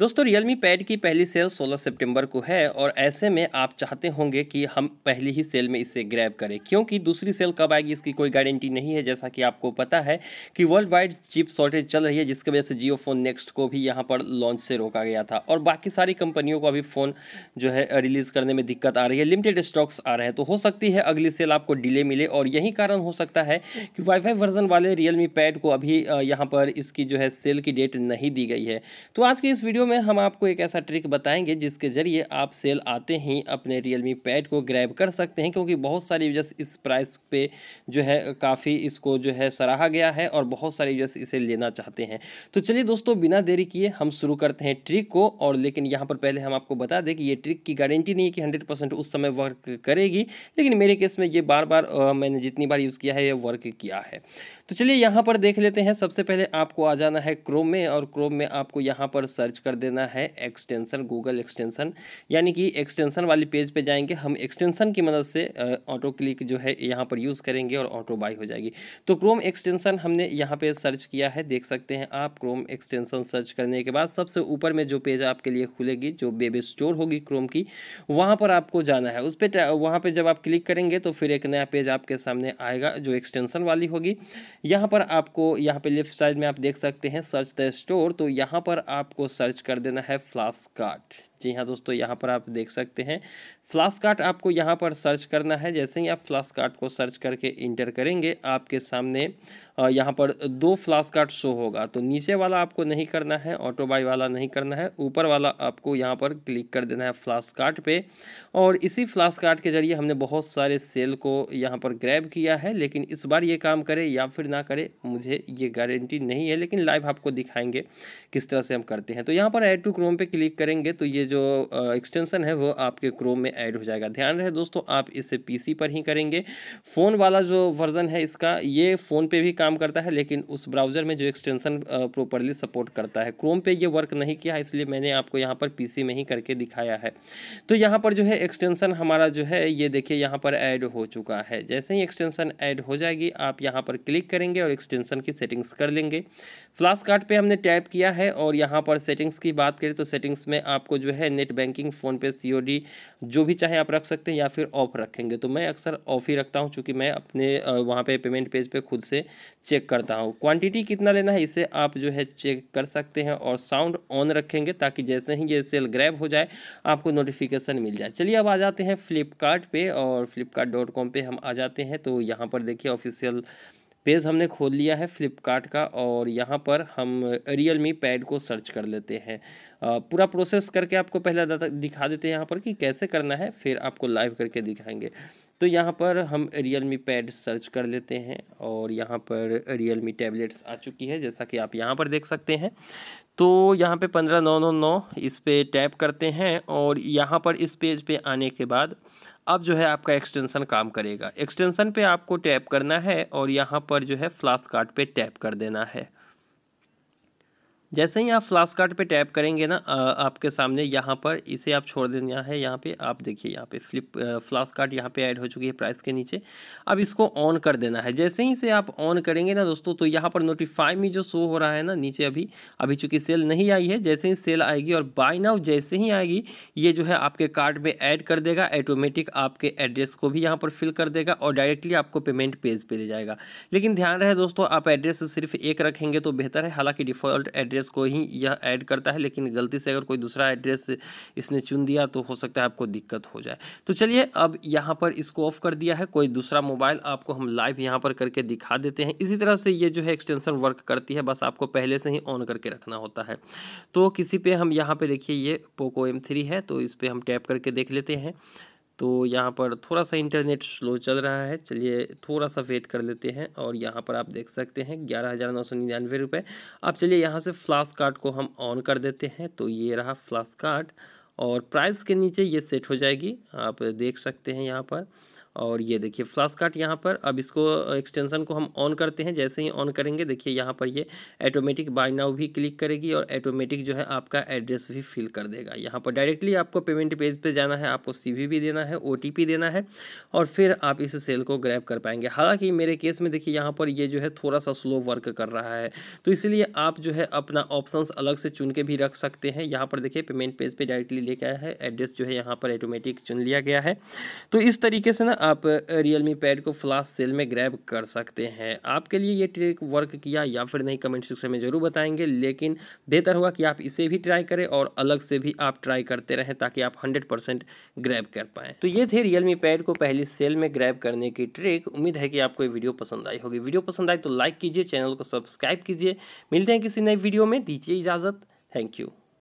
दोस्तों Realme pad की पहली सेल 16 सितंबर को है और ऐसे में आप चाहते होंगे कि हम पहली ही सेल में इसे ग्रैब करें क्योंकि दूसरी सेल कब आएगी इसकी कोई गारंटी नहीं है जैसा कि आपको पता है कि वर्ल्ड वाइड चिप शॉर्टेज चल रही है जिसकी वजह से जियो फ़ोन नेक्स्ट को भी यहाँ पर लॉन्च से रोका गया था और बाकी सारी कंपनियों को अभी फ़ोन जो है रिलीज़ करने में दिक्कत आ रही है लिमिटेड स्टॉक्स आ रहे हैं तो हो सकती है अगली सेल आपको डिले मिले और यही कारण हो सकता है कि वाईफाई वर्जन वाले रियलमी पैड को अभी यहाँ पर इसकी जो है सेल की डेट नहीं दी गई है तो आज की इस वीडियो में हम आपको एक ऐसा ट्रिक बताएंगे जिसके ज़रिए आप सेल आते ही अपने रियलमी पैड को ग्रैब कर सकते हैं क्योंकि बहुत सारे यूजर्स इस प्राइस पे जो है काफ़ी इसको जो है सराहा गया है और बहुत सारे यूजर्स इसे लेना चाहते हैं तो चलिए दोस्तों बिना देरी किए हम शुरू करते हैं ट्रिक को और लेकिन यहाँ पर पहले हम आपको बता दें कि ये ट्रिक की गारंटी नहीं है कि हंड्रेड उस समय वर्क करेगी लेकिन मेरे केस में ये बार बार मैंने जितनी बार यूज़ किया है ये वर्क किया है तो चलिए यहाँ पर देख लेते हैं सबसे पहले आपको आ जाना है क्रोम में और क्रोम में आपको यहाँ पर सर्च कर देना है एक्सटेंसन गूगल एक्सटेंसन यानी कि एक्सटेंसन वाली पेज पे जाएंगे हम एक्सटेंसन की मदद से ऑटो क्लिक जो है यहाँ पर यूज़ करेंगे और ऑटो बाई हो जाएगी तो क्रोम एक्सटेंसन हमने यहाँ पर सर्च किया है देख सकते हैं आप क्रोम एक्सटेंसन सर्च करने के बाद सबसे ऊपर में जो पेज आपके लिए खुलेगी जो बेबी स्टोर होगी क्रोम की वहाँ पर आपको जाना है उस पर वहाँ पर जब आप क्लिक करेंगे तो फिर एक नया पेज आपके सामने आएगा जो एक्सटेंसन वाली होगी यहाँ पर आपको यहाँ पे लेफ्ट साइड में आप देख सकते हैं सर्च द स्टोर तो यहाँ पर आपको सर्च कर देना है फ्लास्क कार्ट जी हाँ दोस्तों यहाँ पर आप देख सकते हैं फ्लास्कार्ट आपको यहाँ पर सर्च करना है जैसे ही आप फ्लास्कार्ट कार्ट को सर्च करके इंटर करेंगे आपके सामने यहाँ पर दो फ्लास्कार्ट शो होगा तो नीचे वाला आपको नहीं करना है ऑटो बाई वाला नहीं करना है ऊपर वाला आपको यहाँ पर क्लिक कर देना है फ्लास्कार्ट पे और इसी फ्लास्कार्ट के जरिए हमने बहुत सारे सेल को यहाँ पर ग्रैब किया है लेकिन इस बार ये काम करे या फिर ना करे मुझे ये गारंटी नहीं है लेकिन लाइव आपको दिखाएंगे किस तरह से हम करते हैं तो यहाँ पर एड टू क्रोम पर क्लिक करेंगे तो ये जो एक्सटेंशन है वो आपके क्रोम में ऐड हो जाएगा ध्यान रहे दोस्तों आप इसे पीसी पर ही करेंगे फ़ोन वाला जो वर्ज़न है इसका ये फ़ोन पे भी काम करता है लेकिन उस ब्राउज़र में जो एक्सटेंशन प्रॉपरली सपोर्ट करता है क्रोम पे ये वर्क नहीं किया इसलिए मैंने आपको यहाँ पर पीसी में ही करके दिखाया है तो यहाँ पर जो है एक्सटेंशन हमारा जो है ये देखिए यहाँ पर ऐड हो चुका है जैसे ही एक्सटेंशन ऐड हो जाएगी आप यहाँ पर क्लिक करेंगे और एक्सटेंशन की सेटिंग्स कर लेंगे फ्लास कार्ड पर हमने टैप किया है और यहाँ पर सेटिंग्स की बात करें तो सेटिंग्स में आपको जो है है नेट बैंकिंग फोन पे सी जो भी चाहे आप रख सकते हैं या फिर ऑफ रखेंगे तो मैं अक्सर ऑफ ही रखता हूँ चूँकि मैं अपने वहाँ पे पेमेंट पेज पे खुद से चेक करता हूँ क्वांटिटी कितना लेना है इसे आप जो है चेक कर सकते हैं और साउंड ऑन रखेंगे ताकि जैसे ही ये सेल ग्रैब हो जाए आपको नोटिफिकेशन मिल जाए चलिए अब आ जाते हैं फ्लिपकार्ट और फ्लिपकार्ट हम आ जाते हैं तो यहाँ पर देखिए ऑफिशियल पेज हमने खोल लिया है फ्लिपकार्ट का और यहाँ पर हम रियल मी पैड को सर्च कर लेते हैं पूरा प्रोसेस करके आपको पहले दिखा देते हैं यहाँ पर कि कैसे करना है फिर आपको लाइव करके दिखाएंगे तो यहाँ पर हम रियल मी पैड सर्च कर लेते हैं और यहाँ पर रियल मी टैबलेट्स आ चुकी है जैसा कि आप यहाँ पर देख सकते हैं तो यहाँ पे पंद्रह नौ नौ नौ इस पर टैप करते हैं और यहाँ पर इस पेज पे आने के बाद अब जो है आपका एक्सटेंशन काम करेगा एक्सटेंशन पे आपको टैप करना है और यहाँ पर जो है फ्लास्क कार्ड पे टैप कर देना है जैसे ही आप फ्लास्क कार्ड पे टैप करेंगे ना आपके सामने यहाँ पर इसे आप छोड़ देना है यहाँ पे आप देखिए यहाँ पे फ्लिप फ्लास्क कार्ड यहाँ पे ऐड हो चुकी है प्राइस के नीचे अब इसको ऑन कर देना है जैसे ही इसे आप ऑन करेंगे ना दोस्तों तो यहाँ पर नोटिफाई में जो शो हो रहा है ना नीचे अभी अभी चूँकि सेल नहीं आई है जैसे ही सेल आएगी और बाय नाउ जैसे ही आएगी ये जो है आपके कार्ड में ऐड कर देगा ऑटोमेटिक आपके एड्रेस को भी यहाँ पर फिल कर देगा और डायरेक्टली आपको पेमेंट पेज पर ले जाएगा लेकिन ध्यान रहे दोस्तों आप एड्रेस सिर्फ एक रखेंगे तो बेहतर है हालाँकि डिफ़ॉल्ट एड्रेस एड्रेस को ही यह ऐड करता है लेकिन गलती से अगर कोई दूसरा एड्रेस इसने चुन दिया तो हो सकता है आपको दिक्कत हो जाए तो चलिए अब यहाँ पर इसको ऑफ कर दिया है कोई दूसरा मोबाइल आपको हम लाइव यहाँ पर करके दिखा देते हैं इसी तरह से ये जो है एक्सटेंसन वर्क करती है बस आपको पहले से ही ऑन करके रखना होता है तो किसी पर हम यहाँ पर देखिए ये पोको एम थ्री है तो इस पर हम टैप करके देख लेते हैं तो यहाँ पर थोड़ा सा इंटरनेट स्लो चल रहा है चलिए थोड़ा सा वेट कर लेते हैं और यहाँ पर आप देख सकते हैं ग्यारह हज़ार नौ सौ निन्यानवे रुपये अब चलिए यहाँ से फ्लास्क कार्ड को हम ऑन कर देते हैं तो ये रहा फ्लास्क कार्ड और प्राइस के नीचे ये सेट हो जाएगी आप देख सकते हैं यहाँ पर और ये देखिए फ्लास कार्ट यहाँ पर अब इसको एक्सटेंशन को हम ऑन करते हैं जैसे ही ऑन करेंगे देखिए यहाँ पर ये ऑटोमेटिक बाय नाउ भी क्लिक करेगी और ऑटोमेटिक जो है आपका एड्रेस भी फिल कर देगा यहाँ पर डायरेक्टली आपको पेमेंट पेज पे जाना है आपको सी भी देना है ओ देना है और फिर आप इस सेल को ग्रैप कर पाएंगे हालाँकि मेरे केस में देखिए यहाँ पर ये जो है थोड़ा सा स्लो वर्क कर रहा है तो इसलिए आप जो है अपना ऑप्शन अलग से चुन के भी रख सकते हैं यहाँ पर देखिए पेमेंट पेज पर डायरेक्टली लेके आया है एड्रेस जो है यहाँ पर ऑटोमेटिक चुन लिया गया है तो इस तरीके से ना आप रियल मी पैड को फ्लास्ट सेल में ग्रैब कर सकते हैं आपके लिए ये ट्रिक वर्क किया या फिर नहीं कमेंट सेक्शन में ज़रूर बताएंगे लेकिन बेहतर हुआ कि आप इसे भी ट्राई करें और अलग से भी आप ट्राई करते रहें ताकि आप हंड्रेड परसेंट ग्रैब कर पाएँ तो ये थे रियल मी पैड को पहली सेल में ग्रैब करने की ट्रिक उम्मीद है कि आपको ये वीडियो पसंद आई होगी वीडियो पसंद आई तो लाइक कीजिए चैनल को सब्सक्राइब कीजिए मिलते हैं किसी नए वीडियो में दीजिए इजाज़त थैंक यू